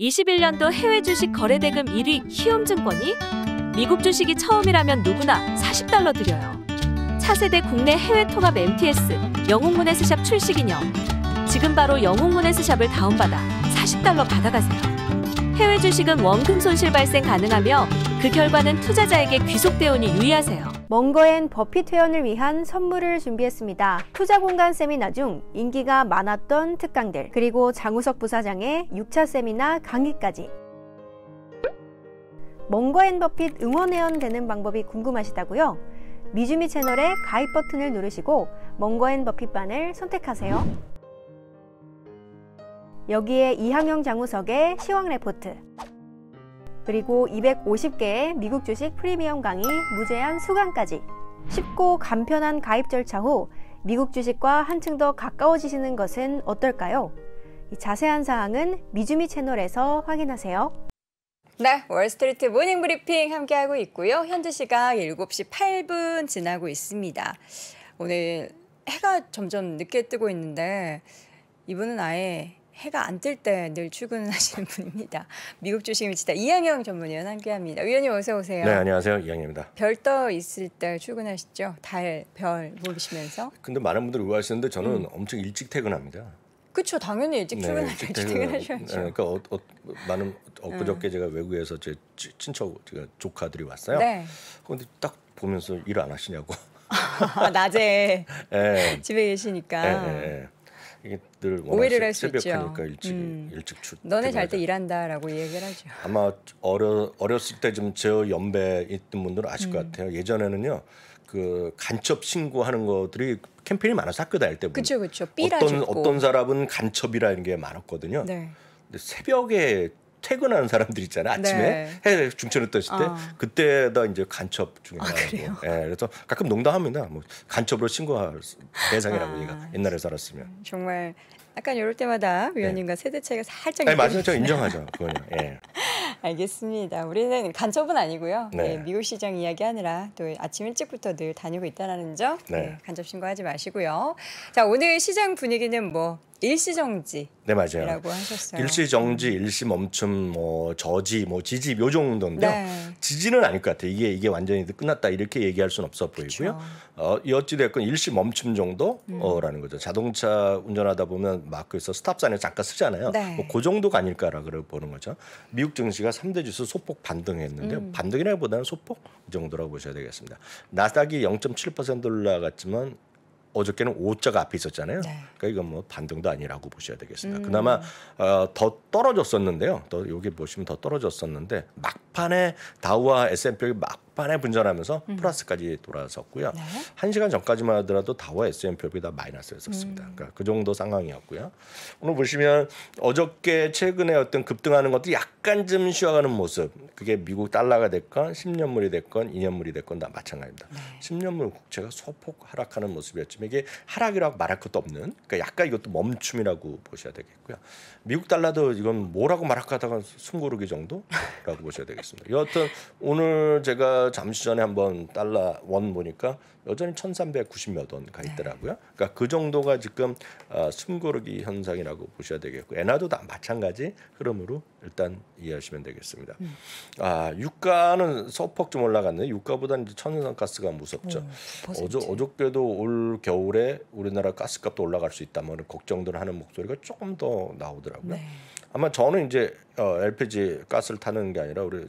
21년도 해외 주식 거래대금 1위 휴움증권이 미국 주식이 처음이라면 누구나 40달러 드려요. 차세대 국내 해외 통합 MTS 영웅문에스샵 출시 기념. 지금 바로 영웅문에스샵을 다운받아 40달러 받아가세요. 해외 주식은 원금 손실 발생 가능하며 그 결과는 투자자에게 귀속되오니 유의하세요. 먼거엔 버핏 회원을 위한 선물을 준비했습니다. 투자 공간 세미나 중 인기가 많았던 특강들, 그리고 장우석 부사장의 6차 세미나 강의까지. 먼거엔 버핏 응원 회원 되는 방법이 궁금하시다고요? 미주미 채널의 가입 버튼을 누르시고 먼거엔 버핏 반을 선택하세요. 여기에 이항영 장우석의 시황 레포트 그리고 250개의 미국 주식 프리미엄 강의 무제한 수강까지 쉽고 간편한 가입 절차 후 미국 주식과 한층 더 가까워지시는 것은 어떨까요? 자세한 사항은 미주미 채널에서 확인하세요. 네, 월스트리트 모닝 브리핑 함께하고 있고요. 현재 시각 7시 8분 지나고 있습니다. 오늘 해가 점점 늦게 뜨고 있는데 이분은 아예 해가 안 뜰 때 늘 출근하시는 분입니다. 미국 주식 미치다 이양영 전문위원 함께합니다. 위원님 어서 오세요. 네 안녕하세요 이양영입니다. 별 떠 있을 때 출근하시죠? 달, 별 보시면서. 근데 많은 분들이 의아하시는데 저는 음. 엄청 일찍 퇴근합니다. 그렇죠 당연히 일찍 네, 출근하죠. 일찍 퇴근 네, 그러니까 어, 어, 많은 엊그저께 음. 제가 외국에서 제 친척 제가 조카들이 왔어요. 네. 그런데 딱 보면서 일 안 하시냐고. 낮에 네. 집에 계시니까. 네, 이늘 오해를 할 수 있죠. 새벽하니까 일찍 음. 일찍 출. 너네 잘 때 일한다라고 얘기를 하죠. 아마 어려 어렸을 때좀저 연배 있던 분들은 아실 음. 것 같아요. 예전에는요. 그 간첩 신고하는 것들이 캠페인이 많아서 학교 다닐 때 그쵸, 그쵸. 어떤 짓고. 어떤 사람은 간첩이라 는게 많았거든요. 네. 근데 새벽에 퇴근하는 사람들 있잖아요. 아침에 네. 해 중천에 떴을 때 어. 그때다 이제 간첩 중에 아, 그고요 예, 그래서 가끔 농담합니다. 뭐 간첩으로 신고할 대상이라고 우리가 아, 옛날에 살았으면 음, 정말 약간 이럴 때마다 위원님과 네. 세대 차이가 살짝 아니, 맞아요. 저 인정하죠. 그거는. 예. 알겠습니다. 우리는 간첩은 아니고요. 네. 예, 미국 시장 이야기하느라 또 아침 일찍부터 늘 다니고 있다는 라점 네. 예, 간첩 신고하지 마시고요. 자 오늘 시장 분위기는 뭐 일시정지. 네 맞아요. 라고 하셨어요. 일시정지, 일시멈춤, 뭐 저지, 뭐 지지 요 정도인데요. 네. 지지는 아닐 것 같아요. 이게 이게 완전히 끝났다 이렇게 얘기할 수는 없어 보이고요. 그렇 어, 어찌됐건 일시멈춤 정도라는 음. 거죠. 자동차 운전하다 보면 마크에서 스탑산에 잠깐 쓰잖아요. 네. 뭐그 정도가 아닐까라 그래 보는 거죠. 미국 증시가 3대 주수 소폭 반등했는데 음. 반등이라기보다는 소폭 정도라고 보셔야 되겠습니다. 나스닥이 0.7% 올라갔지만 어저께는 5자가 앞에 있었잖아요. 네. 그러니까 이건 뭐 반등도 아니라고 보셔야 되겠습니다. 음. 그나마 어, 더 떨어졌었는데요. 더 여기 보시면 더 떨어졌었는데 막판에 다우와 S&P 막 반에 분전하면서 음. 플러스까지 돌아섰고요. 네. 1시간 전까지만 하더라도 다워 s p 5다 마이너스였었습니다. 음. 그러니까 그 정도 상황이었고요. 오늘 보시면 어저께 최근에 어떤 급등하는 것도 약간 좀 쉬어가는 모습. 그게 미국 달러가 됐건 10년물이 됐건 2년물이 됐건 다 마찬가지입니다. 네. 10년물 국채가 소폭 하락하는 모습이었지만 이게 하락이라고 말할 것도 없는 그러니까 약간 이것도 멈춤이라고 보셔야 되겠고요. 미국 달러도 이건 뭐라고 말할까 하다가 숨고르기 정도라고 보셔야 되겠습니다. 여하튼 오늘 제가 잠시 전에 한번 달러 원 보니까 여전히 1 3 9 0몇원 가 있더라고요. 네. 그러니까 그 정도가 지금 어, 숨고르기 현상이라고 보셔야 되겠고 엔화도 다 마찬가지 흐름으로 일단 이해하시면 되겠습니다. 음. 아 유가는 소폭 좀 올라갔네요. 유가보다 이제 천연가스가 산 무섭죠. 음, 어저 어저께도 올 겨울에 우리나라 가스값도 올라갈 수 있다. 뭐 걱정들 하는 목소리가 조금 더 나오더라고요. 네. 아마 저는 이제 어, LPG 가스를 타는 게 아니라 우리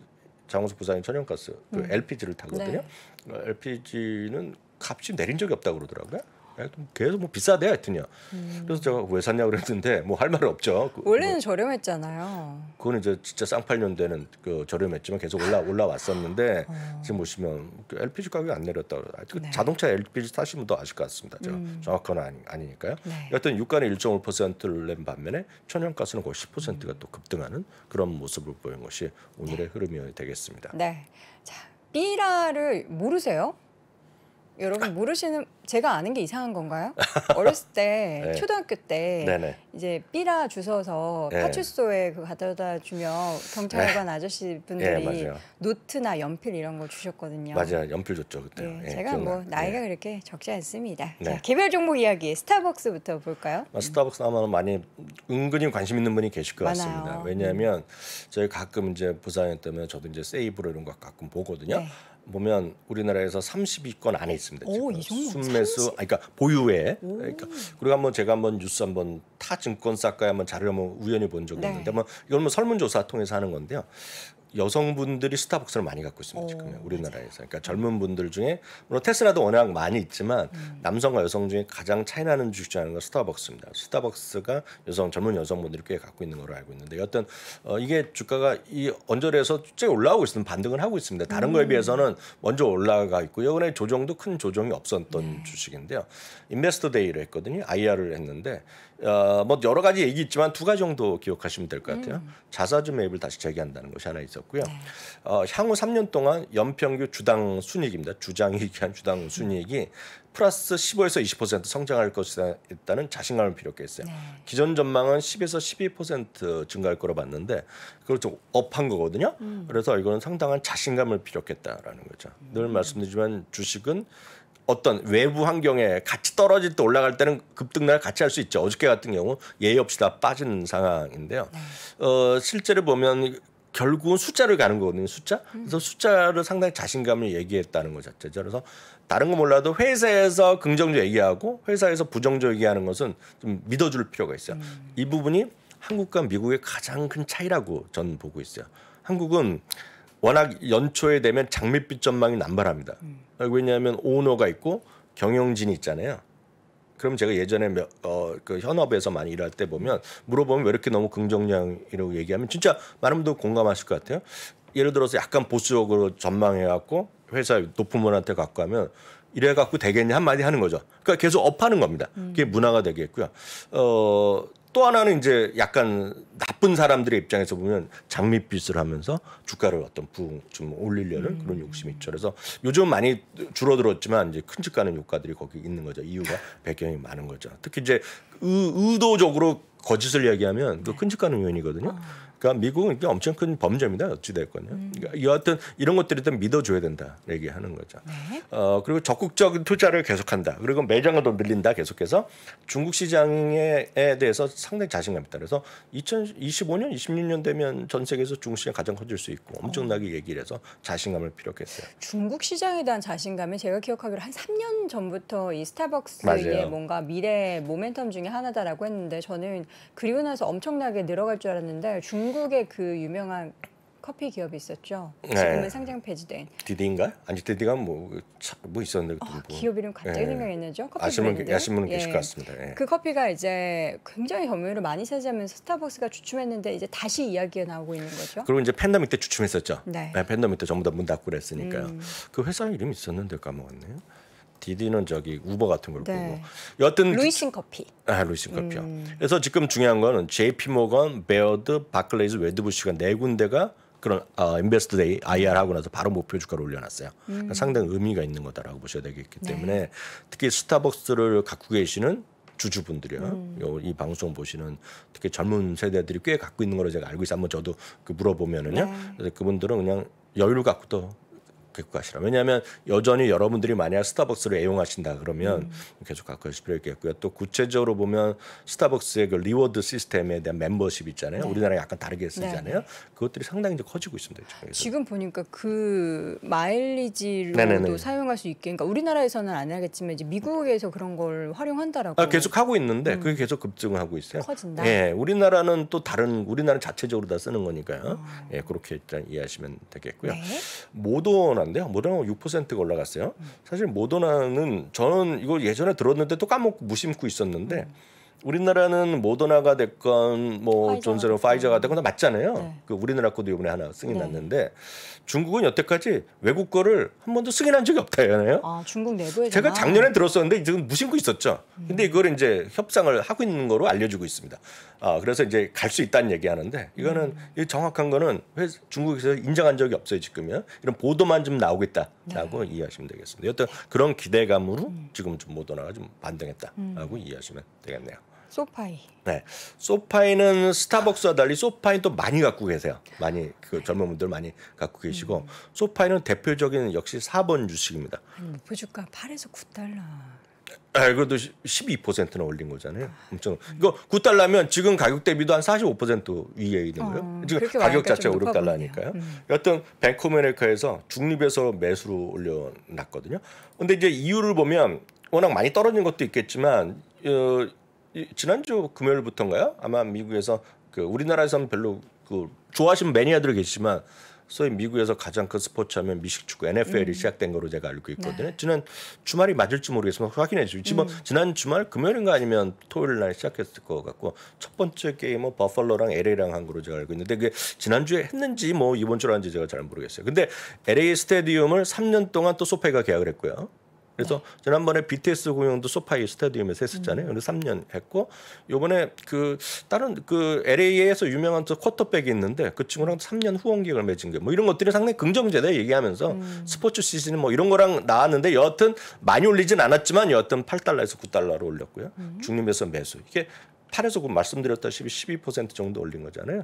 장원석 부사님 천연가스 그 LPG를 음. 타거든요. 네. LPG는 어, 값이 내린 적이 없다고 그러더라고요. 예, 계속 뭐 비싸대 하여튼요. 음. 그래서 제가 왜 샀냐 고 그랬는데 뭐 할 말은 없죠. 그 뭐 원래는 뭐, 저렴했잖아요. 그거는 이제 진짜 쌍팔년 되는 그 저렴했지만 계속 올라 올라왔었는데 어. 지금 보시면 LPG 그 가격이 안 내렸다. 그 네. 자동차 LPG 타시면 더 아실 것 같습니다. 제가 음. 정확한 아니, 아니니까요. 네. 여튼 유가는 1.5%를 낸 반면에 천연가스는 거의 10%가 음. 또 급등하는 그런 모습을 보인 것이 오늘의 네. 흐름이 되겠습니다. 네. 자, 삐라를 모르세요? 여러분 모르시는 제가 아는 게 이상한 건가요? 어렸을 때 네. 초등학교 때 네네. 이제 삐라 주워서 네. 파출소에 그 갖다 주면 경찰관 네. 아저씨 분들이 예, 노트나 연필 이런 거 주셨거든요. 맞아요, 연필 줬죠 그때. 네, 예, 제가 뭐 네. 나이가 그렇게 적지 않습니다. 네. 자, 개별 종목 이야기 스타벅스부터 볼까요? 아, 스타벅스 아마 많이 은근히 관심 있는 분이 계실 것 같습니다. 왜냐하면 저희 가끔 이제 부산에 때문에 저도 이제 세이브로 이런 거 가끔 보거든요. 보면 우리나라에서 30위권 안에 있습니다. 오, 뭐 순매수, 30? 아니, 그러니까 보유에. 그러니까 그리고 한번 제가 한번 뉴스 한번 타 증권사가에 한번 자료를 한번 우연히 본 적이 네. 있는데, 뭐 이건 뭐 설문조사 통해서 하는 건데요. 여성분들이 스타벅스를 많이 갖고 있습니다. 지금 어, 우리나라에서. 그러니까 젊은 분들 중에 물론 테슬라도 워낙 많이 있지만 음. 남성과 여성 중에 가장 차이나는 주식하는 스타벅스입니다. 스타벅스가 여성 젊은 여성분들이 꽤 갖고 있는 걸로 알고 있는데 여튼 어, 이게 주가가 이 언저리에서 쭉 올라오고 있으면 반등을 하고 있습니다. 다른 음. 거에 비해서는 먼저 올라가 있고요. 이번에 조정도 큰 조정이 없었던 음. 주식인데요. 인베스터 데이를 했거든요. IR을 했는데 어, 뭐 여러 가지 얘기 있지만 두 가지 정도 기억하시면 될 것 같아요. 음. 자사주 매입을 다시 재개한다는 것이 하나 있었고 있었고요. 네. 어, 향후 3년 동안 연평균 주당 순이익입니다. 주장이익한 주당 순이익이 플러스 15에서 20% 성장할 것이다는 있다 자신감을 비롯했어요. 네. 기존 전망은 10에서 12% 증가할 거로 봤는데 그걸 좀 업한 거거든요. 음. 그래서 이거는 상당한 자신감을 비롯했다라는 거죠. 음. 늘 말씀드리지만 주식은 어떤 외부 환경에 같이 떨어질 때 올라갈 때는 급등날 같이 할 수 있죠. 어저께 같은 경우 예의 없이 다 빠진 상황인데요. 네. 어, 실제로 보면 결국은 숫자를 가는 거거든요. 숫자. 그래서 숫자를 상당히 자신감을 얘기했다는 거 자체죠. 그래서 다른 거 몰라도 회사에서 긍정적 얘기하고 회사에서 부정적 얘기하는 것은 좀 믿어줄 필요가 있어요. 음. 이 부분이 한국과 미국의 가장 큰 차이라고 저는 보고 있어요. 한국은 워낙 연초에 되면 장밋빛 전망이 남발합니다. 음. 왜냐하면 오너가 있고 경영진이 있잖아요. 그럼 제가 예전에 몇, 어, 그 현업에서 많이 일할 때 보면 물어보면 왜 이렇게 너무 긍정량이라고 얘기하면 진짜 많은 분들 공감하실 것 같아요. 예를 들어서 약간 보수적으로 전망해갖고 회사 높은 분한테 갖고 하면 이래 갖고 되겠냐 한마디 하는 거죠. 그러니까 계속 업하는 겁니다. 그게 문화가 되겠고요. 어, 또 하나는 이제 약간 나 나쁜 사람들의 입장에서 보면 장밋빛을 하면서 주가를 어떤 부좀 올리려는 음. 그런 욕심이 있죠. 그래서 요즘 많이 줄어들었지만 이제 큰집 가는 효과들이 거기 있는 거죠. 이유가 배경이 많은 거죠. 특히 이제 의, 도적으로 거짓을 얘기하면 네. 그큰 집 가는 요인이거든요. 어. 그러니까 미국은 이게 엄청 큰 범죄입니다. 어찌됐건요. 음. 그러니까 여하튼 이런 것들이 좀 믿어줘야 된다 얘기하는 거죠. 네. 어, 그리고 적극적인 투자를 계속한다. 그리고 매장을 더 늘린다 계속해서 중국 시장에 대해서 상당히 자신감 있다. 그래서 2025년, 26년 되면 전 세계에서 중국 시장 가장 커질 수 있고 엄청나게 얘기를 해서 자신감을 피력했어요. 중국 시장에 대한 자신감이 제가 기억하기로 한 3년 전부터 이 스타벅스의 뭔가 미래 모멘텀 중에 하나다라고 했는데 저는 그리고 나서 엄청나게 늘어갈 줄 알았는데 중국 영국의 그 유명한 커피 기업이 있었죠. 네. 지금은 네. 상장 폐지된. 디디인가 아니 디디가 뭐뭐 뭐 있었는데. 아, 뭐. 기업 이름 갑자기 예. 생각이 나죠. 커피 아시면 아시면 계실 예. 것 같습니다. 예. 그 커피가 이제 굉장히 점유율을 많이 차지하면서 스타벅스가 주춤했는데 이제 다시 이야기가 나오고 있는 거죠. 그리고 이제 팬데믹 때 주춤했었죠. 네. 네 팬데믹 때 전부 다 문 닫고 그랬으니까요. 음. 그 회사 이름 있었는데 까먹었네요. 디디는 저기 우버 같은 걸 보고 네. 여튼 그 루이신 커피. 아루이싱 커피요. 음. 그래서 지금 중요한 거는 JP 모건, 베어드, 바클레이즈, 웨드부시가 네 군데가 그런 어, 인베스트데이 IR 하고 나서 바로 목표 주가를 올려놨어요. 음. 그러니까 상당히 의미가 있는 거다라고 보셔야 되겠기 네. 때문에 네. 특히 스타벅스를 갖고 계시는 주주분들이요. 음. 이 방송 보시는 특히 젊은 세대들이 꽤 갖고 있는 걸로 제가 알고 있어요. 한번 저도 그 물어보면은요. 네. 그래서 그분들은 그냥 여유를 갖고 또 계속 가시라. 왜냐하면 여전히 여러분들이 만약 스타벅스를 애용하신다 그러면 음. 계속 갖고 계실 필요 있겠고요. 또 구체적으로 보면 스타벅스의 그 리워드 시스템에 대한 멤버십 있잖아요. 네. 우리나라에 약간 다르게 쓰잖아요. 네. 그것들이 상당히 이제 커지고 있습니다. 지금 보니까 그 마일리지로도 네네네. 사용할 수 있게. 그러니까 우리나라에서는 안 하겠지만 이제 미국에서 그런 걸 활용한다라고. 아, 계속 하고 있는데 음. 그게 계속 급증 하고 있어요. 커진다. 예, 우리나라는 또 다른 우리나라는 자체적으로 다 쓰는 거니까요. 어. 예, 그렇게 일단 이해하시면 되겠고요. 네. 모더나 올라갔는데요. 모더나가 6%가 올라갔어요. 사실 모더나는 저는 이거 예전에 들었는데 또 까먹고 무심코 있었는데 음. 우리나라는 모더나가 됐건 뭐 존슨 파이저가 됐건 다 맞잖아요. 네. 그 우리나라 거도 이번에 하나 승인 네. 났는데 중국은 여태까지 외국 거를 한 번도 승인한 적이 없다잖아요. 아, 중국 내부에 제가 작년에 들었었는데 지금 무심코 있었죠. 음. 근데 이걸 이제 협상을 하고 있는 거로 알려주고 있습니다. 아, 그래서 이제 갈 수 있다는 얘기하는데 이거는 음. 정확한 거는 중국에서 인정한 적이 없어요 지금요. 이런 보도만 좀나오고있다라고 네. 이해하시면 되겠습니다. 여튼 그런 기대감으로 음. 지금 좀 모더나가 좀 반등했다라고 음. 이해하시면 되겠네요. 소파이. 네, 소파이는 스타벅스와 달리 소파이또 많이 갖고 계세요. 많이 그 젊은 분들 많이 갖고 계시고 음. 소파이는 대표적인 역시 4번 주식입니다. 아니, 목표 뭐 주가 8에서 9달러. 아, 그래도 12%나 올린 거잖아요. 아, 엄청. 음. 이거 9달러면 지금 가격 대비도 한 45% 위에 있는 거예요. 어, 지금 가격 자체가 5달러니까요. 음. 여튼 벤코메리카에서 중립에서 매수로 올려놨거든요. 근데 이제 이유를 보면 워낙 많이 떨어진 것도 있겠지만 어, 지난주 금요일부터인가요? 아마 미국에서 그 우리나라에서는 별로 그 좋아하시는 매니아들 이 계시지만 소위 미국에서 가장 큰 스포츠 하면 미식축구 NFL이 음. 시작된 거로 제가 알고 있거든요. 네. 지난 주말이 맞을지 모르겠지만 확인해 주시죠. 지금 뭐 음. 지난 주말 금요일인가 아니면 토요일 날 시작했을 것 같고 첫 번째 게임은 버팔로랑 LA랑 한 거로 제가 알고 있는데 그게 지난주에 했는지 뭐 이번 주로 한지 제가 잘 모르겠어요. 근데 LA 스테디움을 3년 동안 또 소페가 계약을 했고요. 그래서 네. 지난번에 BTS 공연도 소파이 스타디움에서 했었잖아요. 음. 3년 했고 요번에 그 다른 그 LA에서 유명한 저 쿼터백이 있는데 그 친구랑 3년 후원계획을 맺은 게뭐 이런 것들이 상당히 긍정적이다 얘기하면서 음. 스포츠 시즌 뭐 이런 거랑 나왔는데 여하튼 많이 올리진 않았지만 여하튼 8달러에서 9달러로 올렸고요. 음. 중립에서 매수. 이게 8에서 9 그 말씀드렸다시피 12% 정도 올린 거잖아요. 네.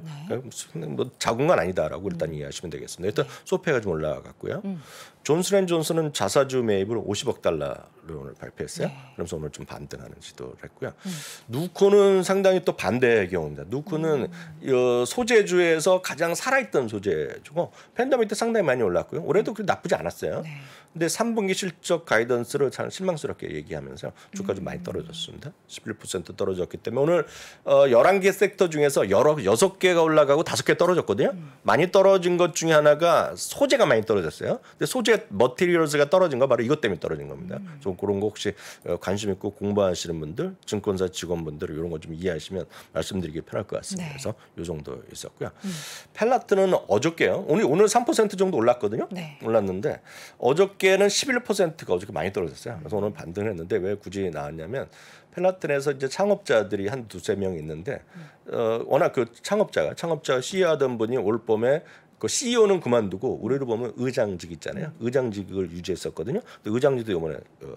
그러니까 뭐 작은 건 아니다라고 일단 음. 이해하시면 되겠습니다. 일단 네. 소페가 좀 올라갔고요. 음. 존슨앤존슨은 자사주 매입을 50억 달러로 오늘 발표했어요. 네. 그러면서 오늘 좀 반등하는 지도를 했고요. 음. 누코는 상당히 또 반대의 경우입니다. 누코는 음. 소재주에서 가장 살아있던 소재주고 팬덤이때 상당히 많이 올랐고요. 올해도 그렇게 나쁘지 않았어요. 네. 근데 3분기 실적 가이던스를 참 실망스럽게 얘기하면서 주가 좀 많이 음. 떨어졌습니다. 11% 떨어졌기 때문에 오늘 어 11개 섹터 중에서 여러 6개가 올라가고 5개 떨어졌거든요. 음. 많이 떨어진 것 중에 하나가 소재가 많이 떨어졌어요. 근데 소재 머티리얼스가 떨어진 거 바로 이것 때문에 떨어진 겁니다. 음. 좀 그런 거 혹시 어, 관심 있고 공부하시는 분들, 증권사 직원분들 이런 거 좀 이해하시면 말씀드리기 편할 것 같습니다. 네. 그래서 요 정도 있었고요. 음. 펠라트는 어저께요. 오늘 오늘 3% 정도 올랐거든요. 네. 올랐는데 어저께 업계는 11%가 어저께 많이 떨어졌어요. 그래서 오늘 반등을 했는데 왜 굳이 나왔냐면 펠라튼에서 이제 창업자들이 한 두 세 명 있는데 어, 워낙 그 창업자가 창업자 CEO 하던 분이 올 봄에 그 CEO는 그만두고 우리로 보면 의장직 있잖아요. 음. 의장직을 유지했었거든요. 의장직도 이번에 어,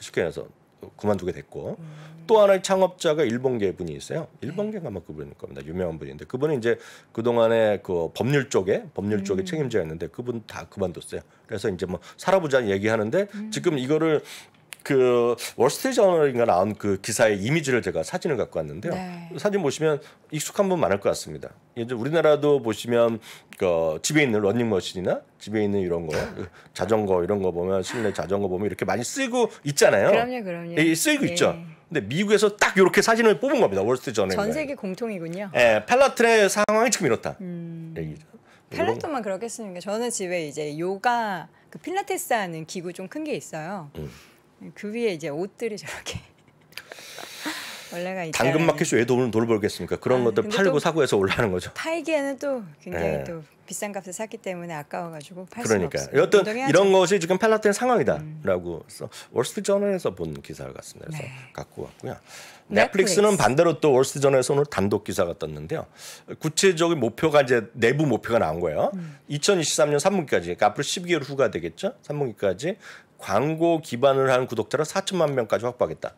쉽게 해서 그만두게 됐고 음. 또 하나의 창업자가 일본계 분이 있어요. 일본계가 아마 그분일 겁니다. 유명한 분인데 그분은 이제 그 동안에 그 법률 쪽에 법률 쪽에 음. 책임자였는데 그분 다 그만뒀어요. 그래서 이제 뭐 살아보자는 얘기하는데 음. 지금 이거를 그 월스트리트저널인가 나온 그 기사의 이미지를 제가 사진을 갖고 왔는데요. 네. 사진 보시면 익숙한 분 많을 것 같습니다. 이제 우리나라도 보시면 그 집에 있는 런닝머신이나 집에 있는 이런 거 그 자전거 이런 거 보면 실내 자전거 보면 이렇게 많이 쓰고 이 있잖아요. 그럼요, 그럼요. 예, 쓰이고 네. 있죠. 근데 미국에서 딱 이렇게 사진을 뽑은 겁니다. 월스트리트저널. 전 세계 공통이군요. 예, 펠라트의 상황이 지금 이렇다. 음. 펠라톤만 그렇겠습니까? 저는 집에 이제 요가 그 필라테스 하는 기구 좀 큰 게 있어요. 음. 그 위에 이제 옷들이 저렇게 원래가 있 당근 마켓이 왜 돈을 돌벌겠습니까? 그런 아, 것들 팔고 사고 해서 올라가는 거죠. 팔기에는 또 굉장히 네. 또 비싼 값에 샀기 때문에 아까워가지고 팔 그러니까. 수가 없어요. 여튼 이런 것이 지금 팔라텐 상황이다라고 음. 월스트리트저널에서 본 기사 를 같습니다. 그래서 네. 갖고 왔고요. 넷플릭스는 넷플릭스. 반대로 또 월스트리트저널에서 오늘 단독 기사가 떴는데요. 구체적인 목표가 이제 내부 목표가 나온 거예요. 음. 2023년 3분기까지 그러니까 앞으로 12개월 후가 되겠죠. 3분기까지 광고 기반을 한 구독자를 4천만 명까지 확보하겠다.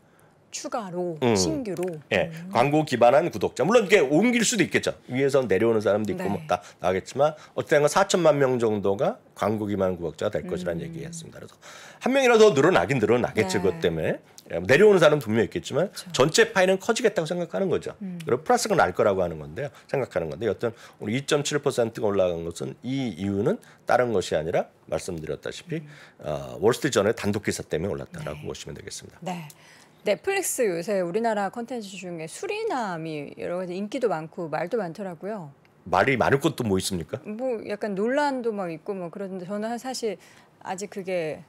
추가로 음. 예. 신규로 예 음. 광고 기반한 구독자 물론 이게 옮길 수도 있겠죠 위에서 내려오는 사람도 있고 네. 뭐다 나겠지만 어쨌든 4천만 뭐 명 정도가 광고 기반 구독자가 될 것이라는 음. 얘기였습니다 그래서 한 명이라도 늘어나긴 늘어나겠죠 네. 그것 때문에 예, 뭐 내려오는 사람 분명 있겠지만 그렇죠. 전체 파이는 커지겠다고 생각하는 거죠 음. 그리고 플러스가 날 거라고 하는 건데요 생각하는 건데 여튼 우리 2.7%가 올라간 것은 이 이유는 다른 것이 아니라 말씀드렸다시피 음. 어, 월스트리트 저널 단독 기사 때문에 올랐다라고 네. 보시면 되겠습니다. 네. 넷플릭스 요새 우리나라 콘텐츠 중에 수리남이 여러 가지 인기도 많고 말도 많더라고요. 말이 많을 것도 뭐 있습니까? 뭐 약간 논란도 막 있고 뭐 그런데 저는 사실 아직 그게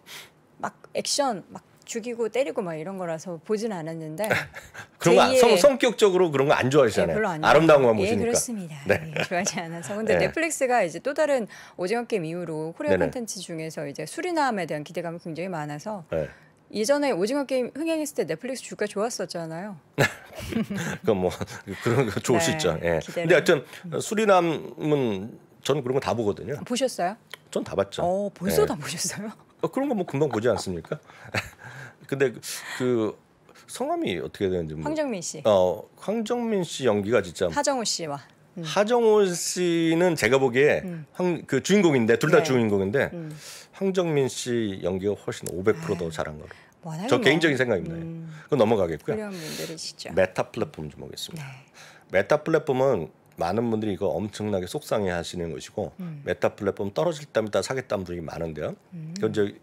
막 액션 막 죽이고 때리고 막 이런 거라서 보진 않았는데 그런 거 제2의... 성, 격적으로 그런 거 안 좋아하시잖아요. 네, 아름다운 거만 예, 보시니까. 예, 그렇습니다. 네. 예, 좋아하지 않아서. 근데 네. 넷플릭스가 이제 또 다른 오징어 게임 이후로 코리아 콘텐츠 중에서 이제 수리남에 대한 기대감이 굉장히 많아서 네. 예전에 오징어 게임 흥행했을 때 넷플릭스 주가 좋았었잖아요. 그뭐 그런 거 좋을 네, 수 있죠. 예. 근데 하여튼 음. 수리남은 저는 그런 거 다 보거든요. 보셨어요? 전 다 봤죠. 어, 벌써 예. 다 보셨어요? 어, 그런 거뭐 금방 보지 않습니까? 근데 그 성함이 어떻게 되는지 뭐. 황정민 씨. 어, 황정민 씨 연기가 진짜 하정우 씨와 음. 하정우 씨는 제가 보기에 음. 황, 그 주인공인데 둘다 네. 주인공인데 음. 황정민 씨 연기가 훨씬 500%더 잘한 거로. 네. 저 뭐. 개인적인 생각입니다. 음. 그건 넘어가겠고요. 메타 플랫폼 좀 보겠습니다. 네. 메타 플랫폼은 많은 분들이 이거 엄청나게 속상해 하시는 것이고 음. 메타 플랫폼 떨어질 때마다 사겠다는 분이 들 많은데요. 음. 그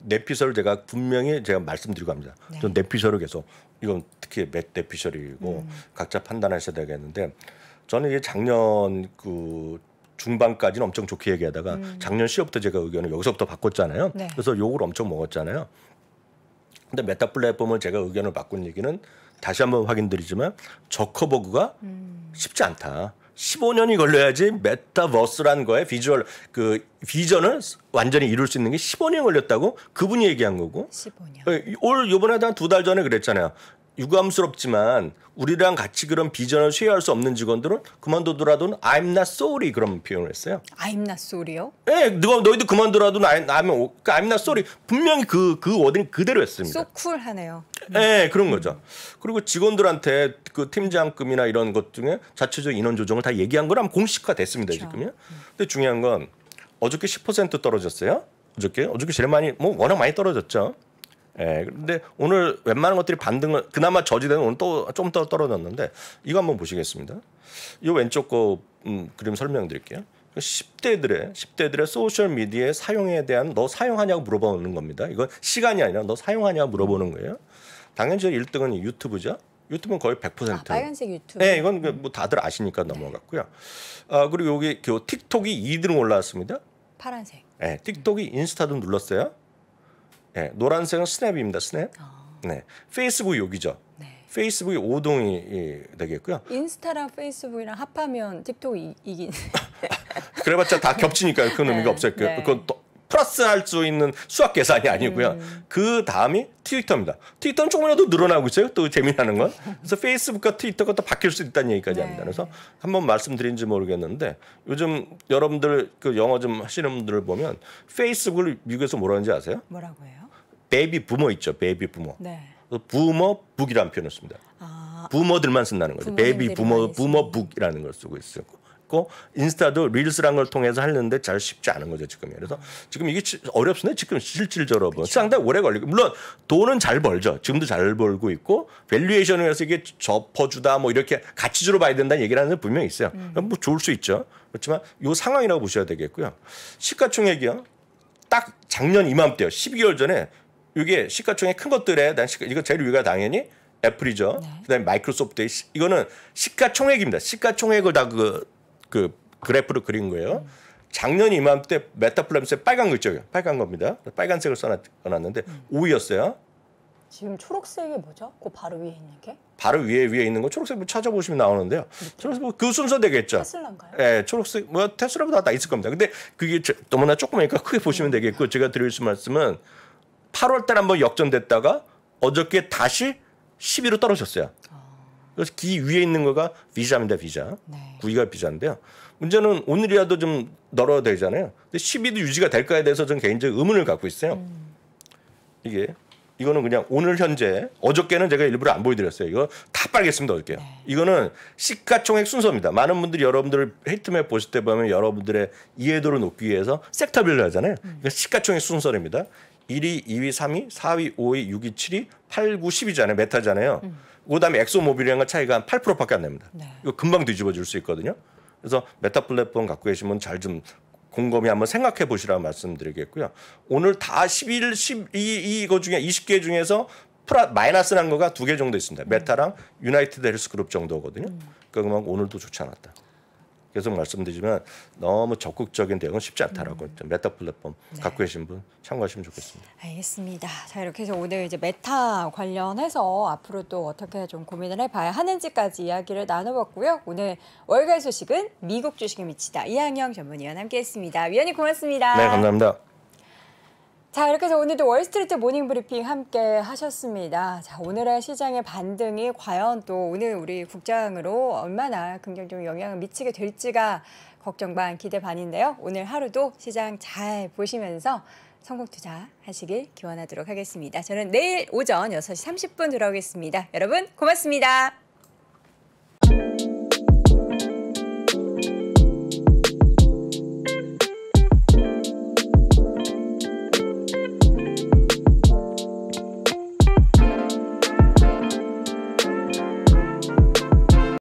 내피셜 제가 분명히 제가 말씀드리고 합니다. 네. 전 내피셜을 계속 이건 특히 맷 내피셜이고 음. 각자 판단하셔야 되겠는데 저는 이게 작년 그 중반까지는 엄청 좋게 얘기하다가 음. 작년 시업부터 제가 의견을 여기서부터 바꿨잖아요. 네. 그래서 욕을 엄청 먹었잖아요. 근데 메타 플랫폼을 제가 의견을 바꾼 얘기는 다시 한번 확인드리지만 저커버그가 음. 쉽지 않다. 15년이 걸려야지 메타버스란 거에 비주얼 그 비전을 완전히 이룰 수 있는 게 15년 걸렸다고 그분이 얘기한 거고. 15년. 올 요번에 한두달 전에 그랬잖아요. 유감스럽지만 우리랑 같이 그런 비전을 쉐어할 수 없는 직원들은 그만두더라도 I'm not sorry 그런 표현을 했어요. I'm not sorry요? 예, 누가 너희도 그만두더라도 I'm, I'm, 그러니까 I'm not sorry 분명히 그그 그 워딩 그대로 했습니다. So 쿨하네요. 예, 그런 거죠. 그리고 직원들한테 그 팀장급이나 이런 것 중에 자체적 인원 조정을 다 얘기한 거라면 공식화됐습니다 그렇죠. 지금요. 근데 중요한 건 어저께 10% 떨어졌어요. 어저께 어저께 제일 많이 뭐 워낙 많이 떨어졌죠. 예. 런데 오늘 웬만한 것들이 반등을 그나마 저지대는 오늘 또 좀 더 떨어졌는데 이거 한번 보시겠습니다. 이 왼쪽 거 음, 그림 설명드릴게요. 10대들의 그 10대들의 소셜 미디어 사용에 대한 너 사용하냐고 물어보는 겁니다. 이건 시간이 아니라 너 사용하냐고 물어보는 거예요. 당연히 저 1등은 유튜브죠. 유튜브는 거의 100%. 아, 빨간색 유튜브. 네, 이건 그 뭐 다들 아시니까 넘어갔고요. 아, 그리고 여기 그 틱톡이 2등 올라왔습니다. 파란색. 네, 틱톡이 인스타도 눌렀어요. 네, 노란색은 스냅입니다. 스냅. 아. 네, 페이스북 여기죠. 네. 페이스북이 오동이 예, 되겠고요. 인스타랑 페이스북이랑 합하면 틱톡이 이긴. 그래봤자 다 겹치니까요. 그런 네. 의미가 없어요. 그, 네. 그건 또 플러스 할 수 있는 수학 계산이 아니고요. 음. 그 다음이 트위터입니다. 트위터는 조금이라도 늘어나고 있어요. 또 재미나는 건. 그래서 페이스북과 트위터가 또 바뀔 수 있다는 얘기까지 네. 합니다. 그래서 한번 말씀드린지 모르겠는데 요즘 여러분들 그 영어 좀 하시는 분들을 보면 페이스북을 미국에서 뭐라는지 아세요? 뭐라고 해요? 베이비 부모 있죠. 베이비 부모 네. 그 부모 북이라는 표현을 씁니다. 아, 부모들만 쓴다는 거죠. 베이비 부모부모 북이라는 걸 쓰고 있어요. 고 인스타도 릴스란 걸 통해서 하는데 잘 쉽지 않은 거죠 지금. 그래서 지금 이게 어렵습니다. 지금 실질적 으 여러분 상당히 오래 걸리고 물론 돈은 잘 벌죠. 지금도 잘 벌고 있고 밸류에이션을 해서 이게 접어주다 뭐 이렇게 가치주로 봐야 된다는 얘기를하는게 분명히 있어요. 음. 뭐 좋을 수 있죠. 그렇지만 요 상황이라고 보셔야 되겠고요. 시가총액이요. 딱 작년 이맘때요. 12개월 전에 이게 시가총액 큰 것들에 난 시가, 이거 제일 위가 당연히 애플이죠. 네. 그다음에 마이크로소프트 이거는 시가총액입니다. 시가총액을 다 그 그 그 그래프로 그린 거예요. 음. 작년 이맘때 메타플럼스의 빨간 글자예요. 빨간 겁니다. 빨간색을 써놨는데 써놨 음. 5위였어요. 지금 초록색이 뭐죠? 그 바로 위에 있는 게? 바로 위에 위에 있는 거 초록색 뭐 찾아보시면 나오는데요. 초록색 뭐그 순서 되겠죠. 테슬라인가요? 예, 초록색 뭐 테슬라보다 다 있을 겁니다. 근데 그게 저, 너무나 조그마니까 크게 보시면 되겠고 제가 드릴 수 말씀은 8월달 한번 역전됐다가 어저께 다시 10위로 떨어졌어요. 아. 그래서 기 위에 있는 거가 비자입니다, 비자. 네. 9위가 비자인데요. 문제는 오늘이라도 좀 널어야 되잖아요. 근데 10위도 유지가 될까에 대해서 저는 개인적인 의문을 갖고 있어요. 음. 이게 이거는 그냥 오늘 현재 어저께는 제가 일부러 안 보여드렸어요. 이거 다 빨겠습니다. 어저께요. 네. 이거는 시가총액 순서입니다. 많은 분들이 여러분들 헤이트맵 보실 때 보면 여러분들의 이해도를 높기 위해서 섹터빌로 하잖아요. 음. 그러 그러니까 시가총액 순서입니다. 1위, 2위, 3위, 4위, 5위, 6위, 7위, 8, 9, 1 0위잖아요 메타잖아요. 음. 그다음에 엑소모빌이랑은 차이가 한 8%밖에 안됩니다 네. 이거 금방 뒤집어질 수 있거든요. 그래서 메타 플랫폼 갖고 계시면잘 좀 곰곰이 한번 생각해 보시라 고 말씀드리겠고요. 오늘 다 11, 12 이거 중에 20개 중에서 플라 마이너스 난 거가 두 개 정도 있습니다. 메타랑 유나이티드 헬스 그룹 정도거든요. 음. 그러니까 오늘도 좋지 않았다. 계속 말씀드리지만 너무 적극적인 대응은 쉽지 않다라고 음. 메타 플랫폼 네. 갖고 계신 분 참고하시면 좋겠습니다. 알겠습니다. 자 이렇게 해서 오늘 이제 메타 관련해서 앞으로 또 어떻게 좀 고민을 해봐야 하는지까지 이야기를 나눠봤고요. 오늘 월간 소식은 미국 주식에 미치다 이항영 전문위원 함께했습니다. 위원님 고맙습니다. 네 감사합니다. 자, 이렇게 해서 오늘도 월스트리트 모닝 브리핑 함께 하셨습니다. 자, 오늘의 시장의 반등이 과연 또 오늘 우리 국장으로 얼마나 긍정적인 영향을 미치게 될지가 걱정 반, 기대 반인데요. 오늘 하루도 시장 잘 보시면서 성공 투자하시길 기원하도록 하겠습니다. 저는 내일 오전 6시 30분 돌아오겠습니다. 여러분 고맙습니다.